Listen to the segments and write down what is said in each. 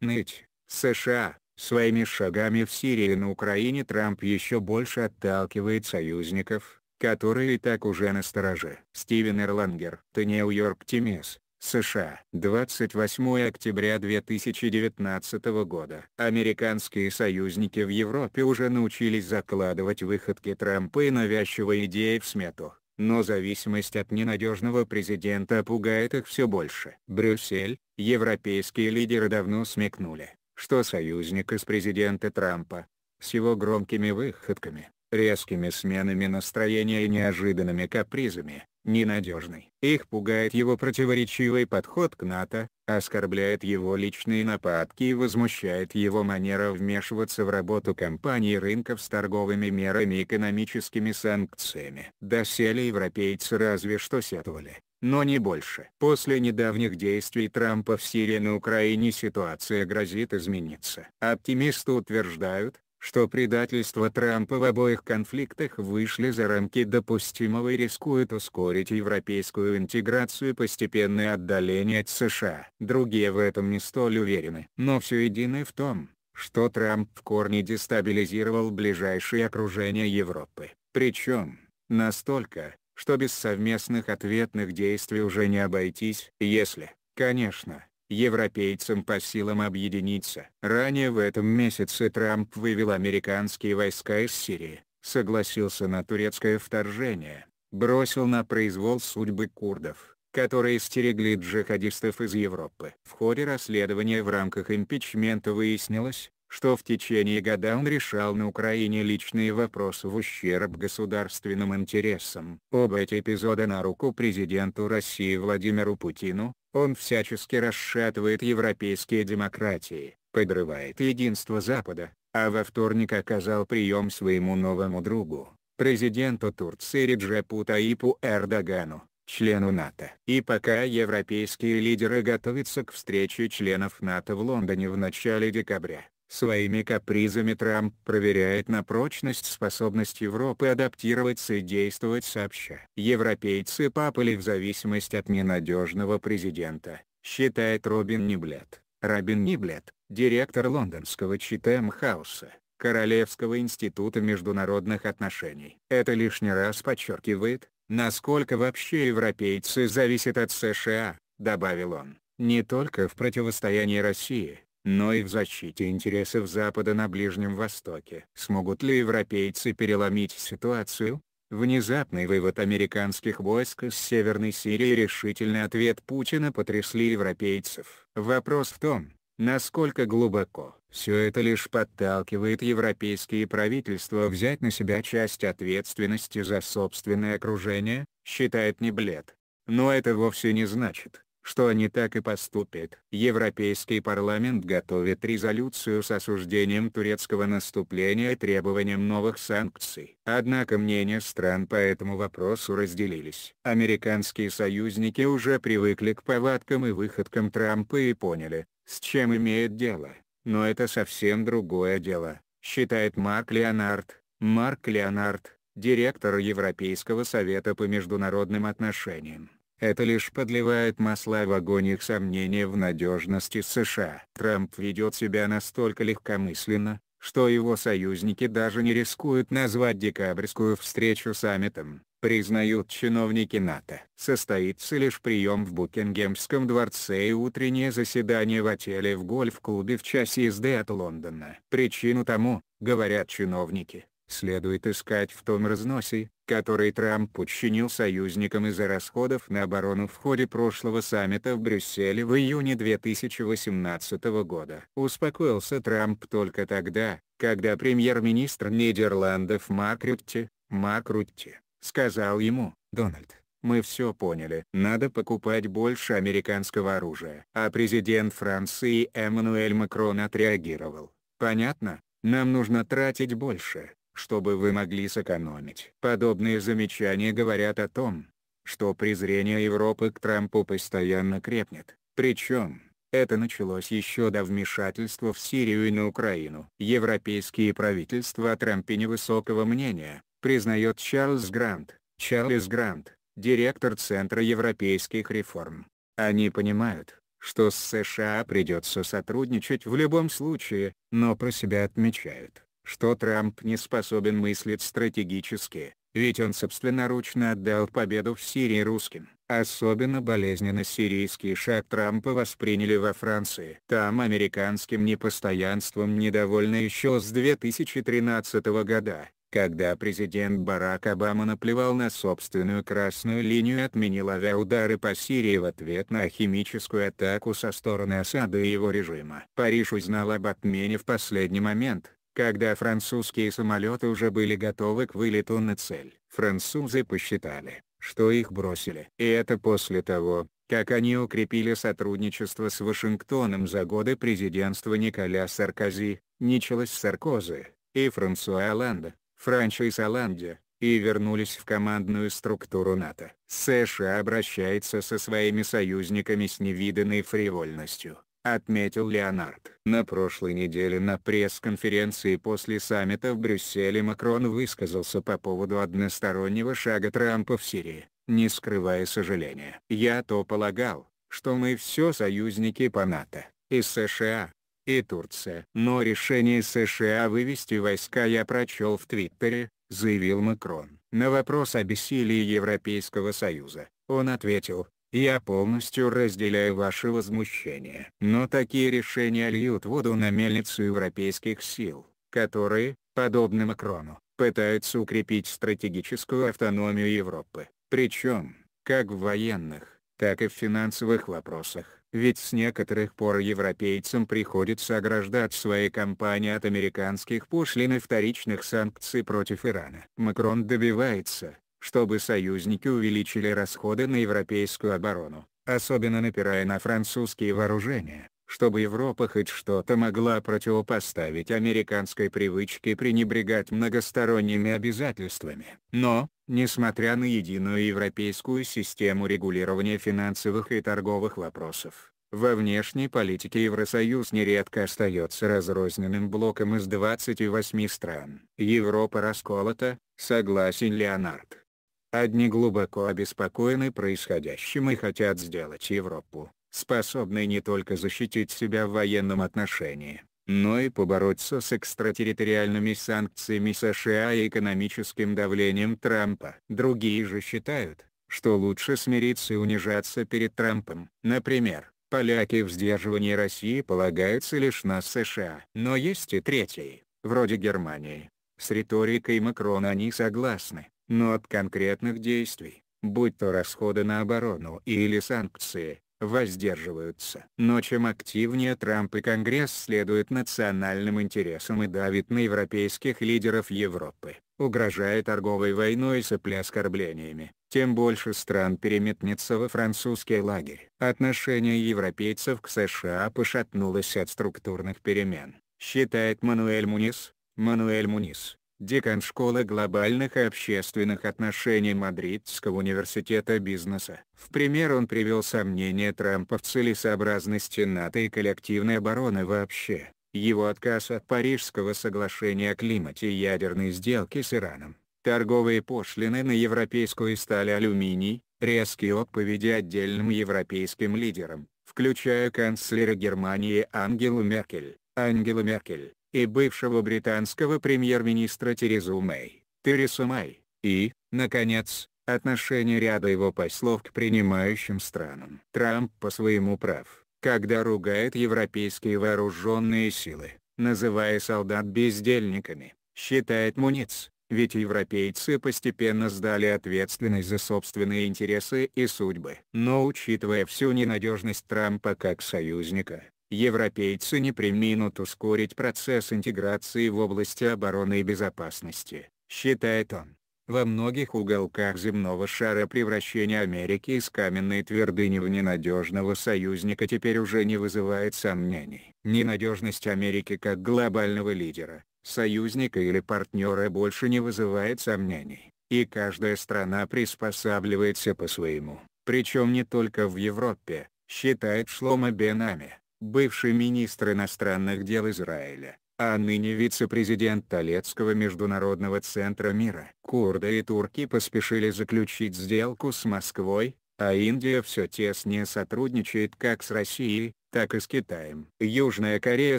ныть. США, своими шагами в Сирии и на Украине Трамп еще больше отталкивает союзников, которые и так уже на настороже. Стивен Эрлангер, The New York Times, США. 28 октября 2019 года. Американские союзники в Европе уже научились закладывать выходки Трампа и навязчивые идеи в смету но зависимость от ненадежного президента пугает их все больше. Брюссель, европейские лидеры давно смекнули, что союзник из президента Трампа, с его громкими выходками, резкими сменами настроения и неожиданными капризами, ненадежный. Их пугает его противоречивый подход к НАТО, оскорбляет его личные нападки и возмущает его манера вмешиваться в работу компаний рынков с торговыми мерами и экономическими санкциями. Доселе европейцы разве что сетовали, но не больше. После недавних действий Трампа в Сирии на Украине ситуация грозит измениться. Оптимисты утверждают, что предательство Трампа в обоих конфликтах вышли за рамки допустимого и рискует ускорить европейскую интеграцию и постепенное отдаление от США. Другие в этом не столь уверены. Но все единое в том, что Трамп в корне дестабилизировал ближайшее окружение Европы. Причем, настолько, что без совместных ответных действий уже не обойтись, если, конечно, европейцам по силам объединиться. Ранее в этом месяце Трамп вывел американские войска из Сирии, согласился на турецкое вторжение, бросил на произвол судьбы курдов которые стерегли джихадистов из Европы. В ходе расследования в рамках импичмента выяснилось, что в течение года он решал на Украине личные вопросы в ущерб государственным интересам. Оба эти эпизода на руку президенту России Владимиру Путину, он всячески расшатывает европейские демократии, подрывает единство Запада, а во вторник оказал прием своему новому другу, президенту Турции Реджепу Таипу Эрдогану, члену НАТО. И пока европейские лидеры готовятся к встрече членов НАТО в Лондоне в начале декабря, Своими капризами Трамп проверяет на прочность способность Европы адаптироваться и действовать сообща. Европейцы попали в зависимость от ненадежного президента, считает Робин Ниблет. Робин Ниблет, директор лондонского Читем Хауса, Королевского института международных отношений. Это лишний раз подчеркивает, насколько вообще европейцы зависят от США, добавил он. Не только в противостоянии России, но и в защите интересов Запада на Ближнем Востоке. Смогут ли европейцы переломить ситуацию? Внезапный вывод американских войск из Северной Сирии и решительный ответ Путина потрясли европейцев. Вопрос в том, насколько глубоко. Все это лишь подталкивает европейские правительства взять на себя часть ответственности за собственное окружение, считает Неблед. Но это вовсе не значит, что они так и поступят. Европейский парламент готовит резолюцию с осуждением турецкого наступления и требованием новых санкций. Однако мнения стран по этому вопросу разделились. Американские союзники уже привыкли к повадкам и выходкам Трампа и поняли, с чем имеет дело. Но это совсем другое дело, считает Марк Леонард. Марк Леонард, директор Европейского совета по международным отношениям. Это лишь подливает масла в огонь их сомнения в надежности США. Трамп ведет себя настолько легкомысленно, что его союзники даже не рискуют назвать декабрьскую встречу саммитом, признают чиновники НАТО. Состоится лишь прием в Букингемском дворце и утреннее заседание в отеле в гольф-клубе в час езды от Лондона. Причину тому, говорят чиновники, следует искать в том разносе, который Трамп подчинил союзникам из-за расходов на оборону в ходе прошлого саммита в Брюсселе в июне 2018 года. Успокоился Трамп только тогда, когда премьер-министр Нидерландов Марк Рютти, Марк Рютти, сказал ему, «Дональд, мы все поняли. Надо покупать больше американского оружия. А президент Франции Эммануэль Макрон отреагировал. Понятно, нам нужно тратить больше чтобы вы могли сэкономить. Подобные замечания говорят о том, что презрение Европы к Трампу постоянно крепнет. Причем, это началось еще до вмешательства в Сирию и на Украину. Европейские правительства о Трампе невысокого мнения, признает Чарльз Грант. Чарльз Грант, директор Центра европейских реформ. Они понимают, что с США придется сотрудничать в любом случае, но про себя отмечают что Трамп не способен мыслить стратегически, ведь он собственноручно отдал победу в Сирии русским. Особенно болезненно сирийский шаг Трампа восприняли во Франции. Там американским непостоянством недовольны еще с 2013 года, когда президент Барак Обама наплевал на собственную красную линию и отменил авиаудары по Сирии в ответ на химическую атаку со стороны осады и его режима. Париж узнал об отмене в последний момент, когда французские самолеты уже были готовы к вылету на цель, французы посчитали, что их бросили. И это после того, как они укрепили сотрудничество с Вашингтоном за годы президентства Николя Саркози, Ничелас Саркозы, и Франсуа Оланда, Франчис Оланде, и вернулись в командную структуру НАТО. США обращается со своими союзниками с невиданной фривольностью отметил Леонард. На прошлой неделе на пресс-конференции после саммита в Брюсселе Макрон высказался по поводу одностороннего шага Трампа в Сирии, не скрывая сожаления. «Я то полагал, что мы все союзники по НАТО, и США, и Турция. Но решение США вывести войска я прочел в Твиттере, заявил Макрон. На вопрос о бессилии Европейского Союза, он ответил, я полностью разделяю ваше возмущение. Но такие решения льют воду на мельницу европейских сил, которые, подобно Макрону, пытаются укрепить стратегическую автономию Европы. Причем, как в военных, так и в финансовых вопросах. Ведь с некоторых пор европейцам приходится ограждать свои компании от американских пошлин и вторичных санкций против Ирана. Макрон добивается, чтобы союзники увеличили расходы на европейскую оборону, особенно напирая на французские вооружения, чтобы Европа хоть что-то могла противопоставить американской привычке пренебрегать многосторонними обязательствами. Но, несмотря на единую европейскую систему регулирования финансовых и торговых вопросов, во внешней политике Евросоюз нередко остается разрозненным блоком из 28 стран. Европа расколота, согласен Леонард. Одни глубоко обеспокоены происходящим и хотят сделать Европу, способной не только защитить себя в военном отношении, но и побороться с экстратерриториальными санкциями США и экономическим давлением Трампа. Другие же считают, что лучше смириться и унижаться перед Трампом. Например, поляки в сдерживании России полагаются лишь на США. Но есть и третий, вроде Германии. С риторикой Макрона они согласны но от конкретных действий, будь то расходы на оборону или санкции, воздерживаются. Но чем активнее Трамп и Конгресс следуют национальным интересам и давит на европейских лидеров Европы, угрожая торговой войной с оскорблениями, тем больше стран переметнется во французский лагерь. Отношение европейцев к США пошатнулось от структурных перемен, считает Мануэль Мунис. Мануэль Мунис, декан школы глобальных и общественных отношений Мадридского университета бизнеса. В пример он привел сомнения Трампа в целесообразности НАТО и коллективной обороны вообще, его отказ от Парижского соглашения о климате и ядерной сделки с Ираном, торговые пошлины на европейскую сталь алюминий, резкие отповеди отдельным европейским лидерам, включая канцлера Германии Ангелу Меркель. Ангела Меркель, и бывшего британского премьер-министра Терезу Мэй, Тереза Мэй, и, наконец, отношение ряда его послов к принимающим странам. Трамп по своему прав, когда ругает европейские вооруженные силы, называя солдат бездельниками, считает муниц, ведь европейцы постепенно сдали ответственность за собственные интересы и судьбы. Но учитывая всю ненадежность Трампа как союзника, европейцы не приминут ускорить процесс интеграции в области обороны и безопасности, считает он. Во многих уголках земного шара превращение Америки из каменной твердыни в ненадежного союзника теперь уже не вызывает сомнений. Ненадежность Америки как глобального лидера, союзника или партнера больше не вызывает сомнений, и каждая страна приспосабливается по-своему, причем не только в Европе, считает Шлома Бенами бывший министр иностранных дел Израиля, а ныне вице-президент Толецкого Международного центра мира. Курды и турки поспешили заключить сделку с Москвой, а Индия все теснее сотрудничает как с Россией, так и с Китаем. Южная Корея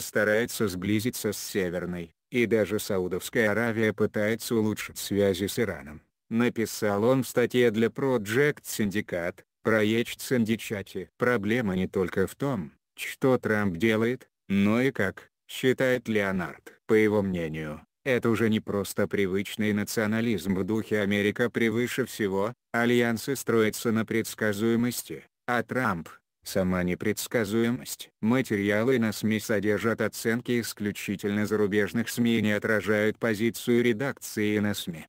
старается сблизиться с Северной, и даже Саудовская Аравия пытается улучшить связи с Ираном. Написал он в статье для Project Syndicate, проект Синдичати. Проблема не только в том, что Трамп делает, но ну и как, считает Леонард. По его мнению, это уже не просто привычный национализм в духе «Америка превыше всего», альянсы строятся на предсказуемости, а Трамп – сама непредсказуемость. Материалы на СМИ содержат оценки исключительно зарубежных СМИ и не отражают позицию редакции на СМИ.